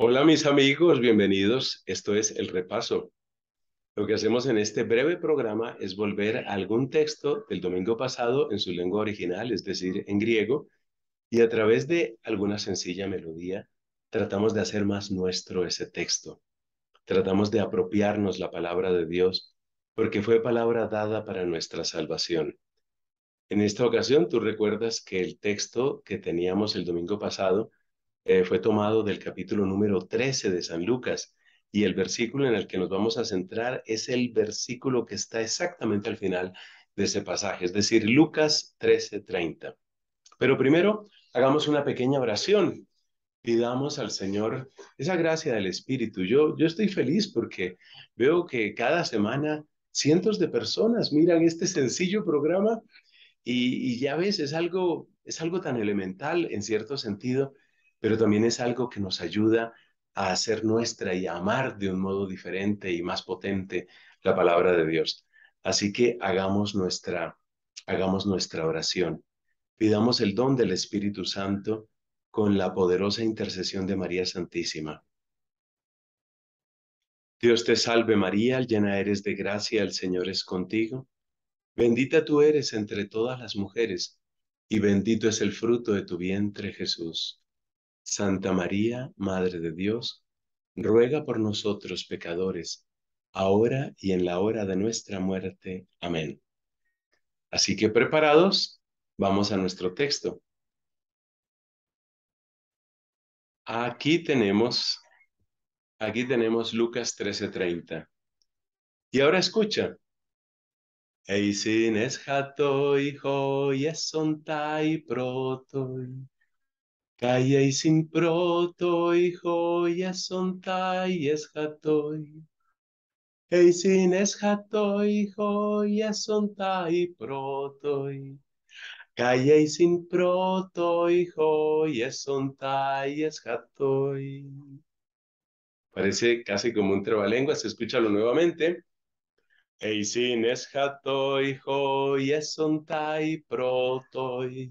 Hola mis amigos, bienvenidos. Esto es el repaso. Lo que hacemos en este breve programa es volver a algún texto del domingo pasado en su lengua original, es decir, en griego, y a través de alguna sencilla melodía tratamos de hacer más nuestro ese texto. Tratamos de apropiarnos la palabra de Dios porque fue palabra dada para nuestra salvación. En esta ocasión tú recuerdas que el texto que teníamos el domingo pasado eh, fue tomado del capítulo número 13 de San Lucas y el versículo en el que nos vamos a centrar es el versículo que está exactamente al final de ese pasaje, es decir, Lucas 13:30. Pero primero, hagamos una pequeña oración. Pidamos al Señor esa gracia del Espíritu. Yo, yo estoy feliz porque veo que cada semana cientos de personas miran este sencillo programa y, y ya ves, es algo, es algo tan elemental en cierto sentido pero también es algo que nos ayuda a hacer nuestra y a amar de un modo diferente y más potente la palabra de Dios. Así que hagamos nuestra, hagamos nuestra oración. Pidamos el don del Espíritu Santo con la poderosa intercesión de María Santísima. Dios te salve María, llena eres de gracia, el Señor es contigo. Bendita tú eres entre todas las mujeres, y bendito es el fruto de tu vientre Jesús. Santa María, Madre de Dios, ruega por nosotros pecadores, ahora y en la hora de nuestra muerte. Amén. Así que preparados, vamos a nuestro texto. Aquí tenemos, aquí tenemos Lucas 13:30. Y ahora escucha. Eisin es hijo y es protoi y y y sin es sin protoi es sontai ei sin eshatoi y sontai protoi. y son protoi y es jatoy. Parece casi como un trabalenguas, escúchalo nuevamente. Eizin eshatoi y y protoi.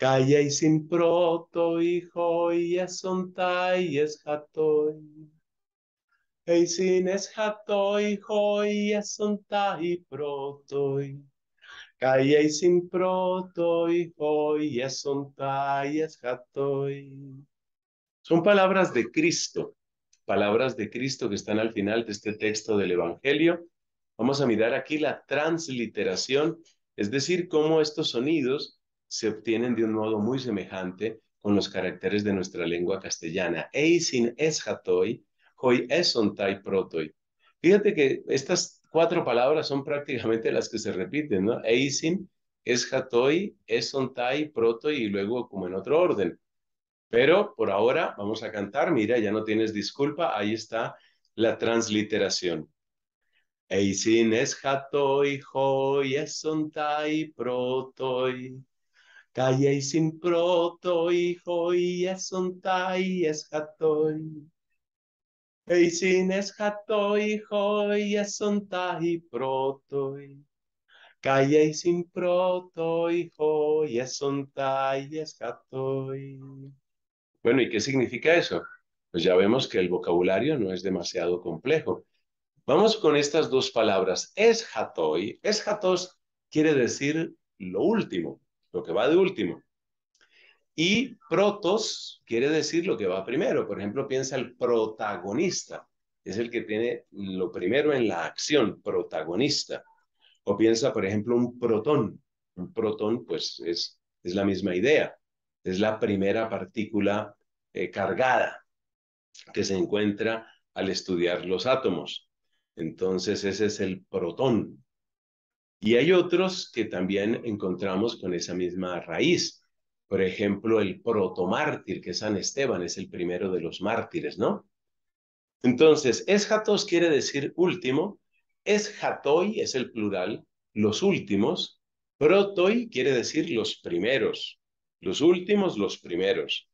Calla y sin proto, hijo, y es y es jatoy. Ey sin es jatoy, hijo, y es y proto. Calla y sin proto, hijo, y es y es jatoy. Son palabras de Cristo, palabras de Cristo que están al final de este texto del Evangelio. Vamos a mirar aquí la transliteración, es decir, cómo estos sonidos se obtienen de un modo muy semejante con los caracteres de nuestra lengua castellana. Eisin es hatoi, es esontai protoi. Fíjate que estas cuatro palabras son prácticamente las que se repiten, ¿no? Eisin es hatoi, tai protoi y luego como en otro orden. Pero por ahora vamos a cantar, mira, ya no tienes disculpa, ahí está la transliteración. Eisin es hatoi, hoi tai protoi. Calle sin proto, hijo, y es y es jatoy. Y sin es jatoy, hijo, y es y protoy. Calle sin proto, hijo, y es y es jatoy. Bueno, ¿y qué significa eso? Pues ya vemos que el vocabulario no es demasiado complejo. Vamos con estas dos palabras. Es jatoy. Es jatos quiere decir lo último, lo que va de último. Y protos quiere decir lo que va primero. Por ejemplo, piensa el protagonista. Es el que tiene lo primero en la acción, protagonista. O piensa, por ejemplo, un protón. Un protón, pues, es, es la misma idea. Es la primera partícula eh, cargada que se encuentra al estudiar los átomos. Entonces, ese es el protón. Y hay otros que también encontramos con esa misma raíz. Por ejemplo, el protomártir, que es San Esteban, es el primero de los mártires, ¿no? Entonces, eschatos quiere decir último, eschatoi es el plural, los últimos, protoi quiere decir los primeros, los últimos, los primeros.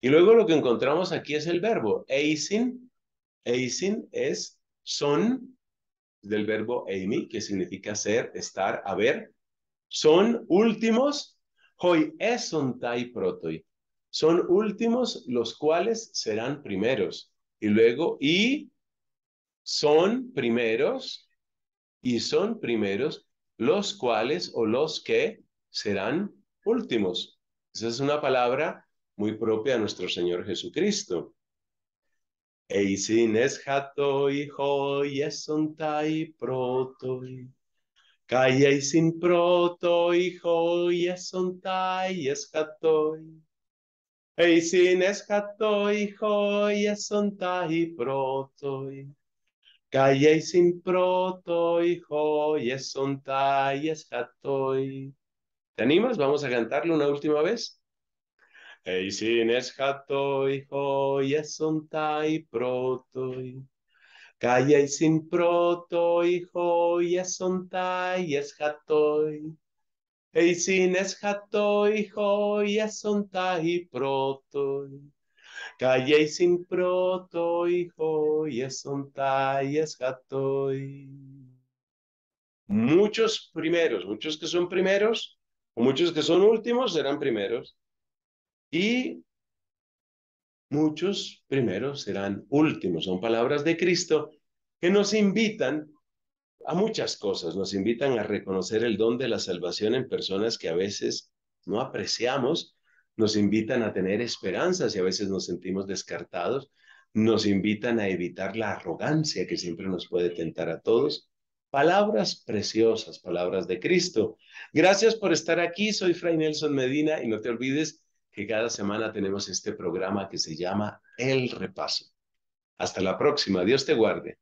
Y luego lo que encontramos aquí es el verbo eisin, eisin es son, del verbo Amy, que significa ser, estar, haber, son últimos, hoy tai protoi, son últimos los cuales serán primeros. Y luego, y son primeros, y son primeros los cuales o los que serán últimos. Esa es una palabra muy propia a nuestro Señor Jesucristo. E sin es jato hijo y esontai protoi. Kai sin protoi e y esontai es hatoi. Eisin es hijo y esontai protoi. Kai sin protoi y esontai es ¿Te animas? Vamos a cantarlo una última vez. Eisin y hoi esontai protoi. y sin protoi hoi esontai eshatoi. Eisin y hoi esontai protoi. y sin protoi y es jatoy Muchos primeros, muchos que son primeros, o muchos que son últimos serán primeros y muchos primeros serán últimos. Son palabras de Cristo que nos invitan a muchas cosas. Nos invitan a reconocer el don de la salvación en personas que a veces no apreciamos. Nos invitan a tener esperanzas y a veces nos sentimos descartados. Nos invitan a evitar la arrogancia que siempre nos puede tentar a todos. Palabras preciosas, palabras de Cristo. Gracias por estar aquí. Soy Fray Nelson Medina y no te olvides que cada semana tenemos este programa que se llama El Repaso. Hasta la próxima. Dios te guarde.